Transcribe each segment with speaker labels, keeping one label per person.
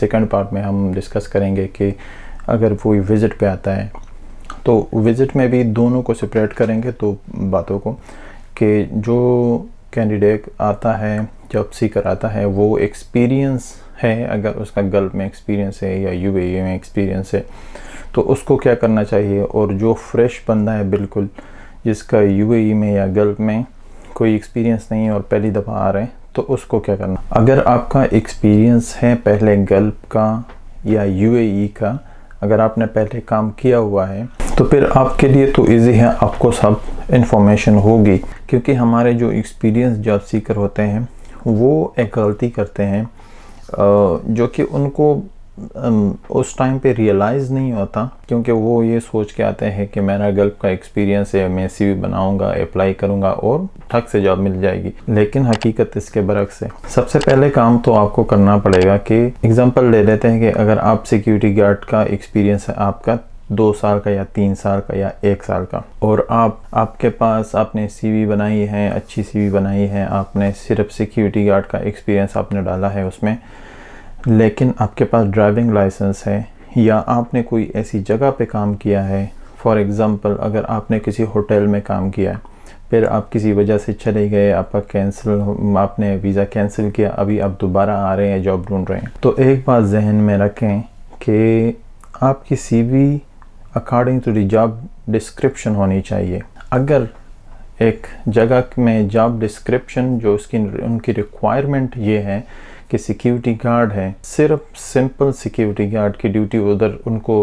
Speaker 1: second part में हम discuss करेंगे कि अगर कोई विज़िट पे आता है तो विज़िट में भी दोनों को सेपरेट करेंगे तो बातों को कि जो कैंडिडेट आता है जब सीकर आता है वो एक्सपीरियंस है अगर उसका गल्फ में एक्सपीरियंस है या यूएई e में एक्सपीरियंस है तो उसको क्या करना चाहिए और जो फ्रेश बंदा है बिल्कुल जिसका यूएई e में या गल्फ में कोई एक्सपीरियंस नहीं है और पहली दफ़ा आ रहे हैं तो उसको क्या करना अगर आपका एक्सपीरियंस है पहले गल्प का या यूएई e का अगर आपने पहले काम किया हुआ है तो फिर आपके लिए तो इजी है आपको सब इन्फॉर्मेशन होगी क्योंकि हमारे जो एक्सपीरियंस जॉब सीकर होते हैं वो एक गलती करते हैं जो कि उनको उस टाइम पे रियलाइज़ नहीं होता क्योंकि वो ये सोच के आते हैं कि मेरा गल्प का एक्सपीरियंस है मैं सी वी बनाऊँगा अप्लाई करूँगा और ठग से जॉब मिल जाएगी लेकिन हकीकत इसके बरक्स है सबसे पहले काम तो आपको करना पड़ेगा कि एग्ज़ाम्पल ले लेते हैं कि अगर आप सिक्योरिटी गार्ड का एक्सपीरियंस है आपका दो साल का या तीन साल का या एक साल का और आप आपके पास आपने सीवी बनाई है अच्छी सीवी बनाई है आपने सिर्फ सिक्योरिटी गार्ड का एक्सपीरियंस आपने डाला है उसमें लेकिन आपके पास ड्राइविंग लाइसेंस है या आपने कोई ऐसी जगह पे काम किया है फॉर एग्ज़ाम्पल अगर आपने किसी होटल में काम किया है फिर आप किसी वजह से चले गए आपका कैंसिल आपने वीज़ा कैंसिल किया अभी आप दोबारा आ रहे हैं जॉब ढूंढ रहे हैं तो एक बात जहन में रखें कि आपकी सी वी अकॉर्डिंग टू दॉब जॉब डिस्क्रिप्शन होनी चाहिए अगर एक जगह में जॉब डिस्क्रिप्शन जो उसकी उनकी रिक्वायरमेंट ये है कि सिक्योरिटी गार्ड हैं सिर्फ सिंपल सिक्योरिटी गार्ड की ड्यूटी उधर उनको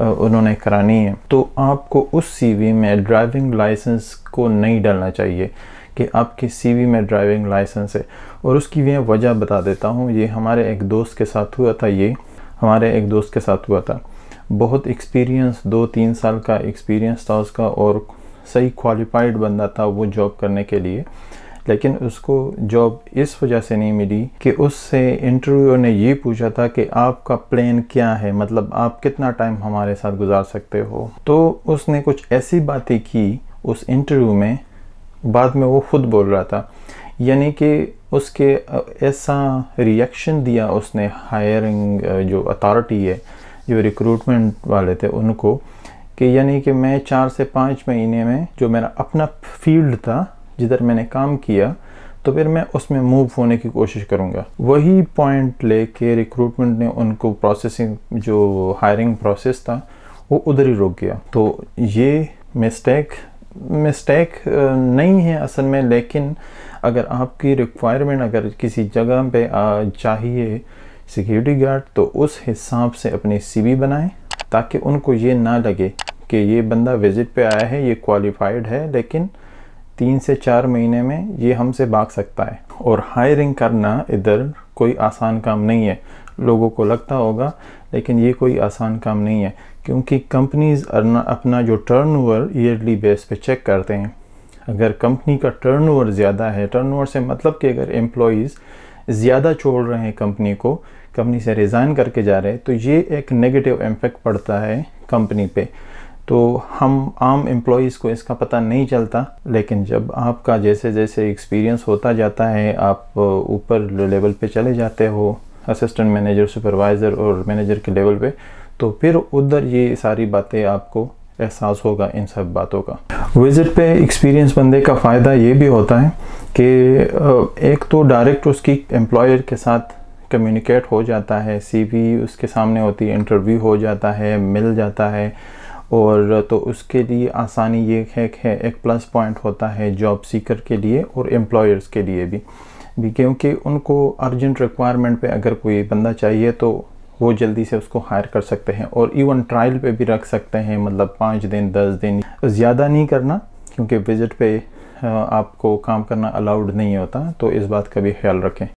Speaker 1: उन्होंने करानी है तो आपको उस सीवी में ड्राइविंग लाइसेंस को नहीं डालना चाहिए कि आपके सीवी में ड्राइविंग लाइसेंस है और उसकी मैं वजह बता देता हूँ ये हमारे एक दोस्त के साथ हुआ था ये हमारे एक दोस्त के साथ हुआ था बहुत एक्सपीरियंस दो तीन साल का एक्सपीरियंस था उसका और सही क्वालिफाइड बंदा था वो जॉब करने के लिए लेकिन उसको जॉब इस वजह से नहीं मिली कि उससे इंटरव्यूअर ने ये पूछा था कि आपका प्लान क्या है मतलब आप कितना टाइम हमारे साथ गुजार सकते हो तो उसने कुछ ऐसी बातें की उस इंटरव्यू में बाद में वो खुद बोल रहा था यानी कि उसके ऐसा रिएक्शन दिया उसने हायरिंग जो अथॉरिटी है जो रिक्रूटमेंट वाले थे उनको कि यानी कि मैं चार से पाँच महीने में जो मेरा अपना फील्ड था जिधर मैंने काम किया तो फिर मैं उसमें मूव होने की कोशिश करूँगा वही पॉइंट ले रिक्रूटमेंट ने उनको प्रोसेसिंग जो हायरिंग प्रोसेस था वो उधर ही रोक गया तो ये मिस्टेक मिस्टेक नहीं है असल में लेकिन अगर आपकी रिक्वायरमेंट अगर किसी जगह पे चाहिए सिक्योरिटी गार्ड तो उस हिसाब से अपनी सीवी बनाएं ताकि उनको ये ना लगे कि ये बंदा विज़िट पे आया है ये क्वालिफाइड है लेकिन तीन से चार महीने में ये हमसे भाग सकता है और हायरिंग करना इधर कोई आसान काम नहीं है लोगों को लगता होगा लेकिन ये कोई आसान काम नहीं है क्योंकि कंपनीज अपना जो टर्नओवर ईयरली बेस पे चेक करते हैं अगर कंपनी का टर्नओवर ज़्यादा है टर्नओवर से मतलब कि अगर एम्प्लॉयज़ ज़्यादा छोड़ रहे हैं कंपनी को कंपनी से रिज़ाइन करके जा रहे हैं तो ये एक नेगेटिव इम्पेक्ट पड़ता है कंपनी पे तो हम आम एम्प्लॉयज़ को इसका पता नहीं चलता लेकिन जब आपका जैसे जैसे एक्सपीरियंस होता जाता है आप ऊपर लेवल पे चले जाते हो असिस्टेंट मैनेजर सुपरवाइज़र और मैनेजर के लेवल पे तो फिर उधर ये सारी बातें आपको एहसास होगा इन सब बातों का विज़िट पे एक्सपीरियंस बंदे का फ़ायदा ये भी होता है कि एक तो डायरेक्ट उसकी एम्प्लॉयर के साथ कम्युनिकेट हो जाता है सीवी उसके सामने होती है इंटरव्यू हो जाता है मिल जाता है और तो उसके लिए आसानी ये है कि एक प्लस पॉइंट होता है जॉब सीकर के लिए और एम्प्लॉयर्स के लिए भी भी क्योंकि उनको अर्जेंट रिक्वायरमेंट पे अगर कोई बंदा चाहिए तो वो जल्दी से उसको हायर कर सकते हैं और इवन ट्रायल पे भी रख सकते हैं मतलब पाँच दिन दस दिन ज़्यादा नहीं करना क्योंकि विजिट पे आपको काम करना अलाउड नहीं होता तो इस बात का भी ख्याल रखें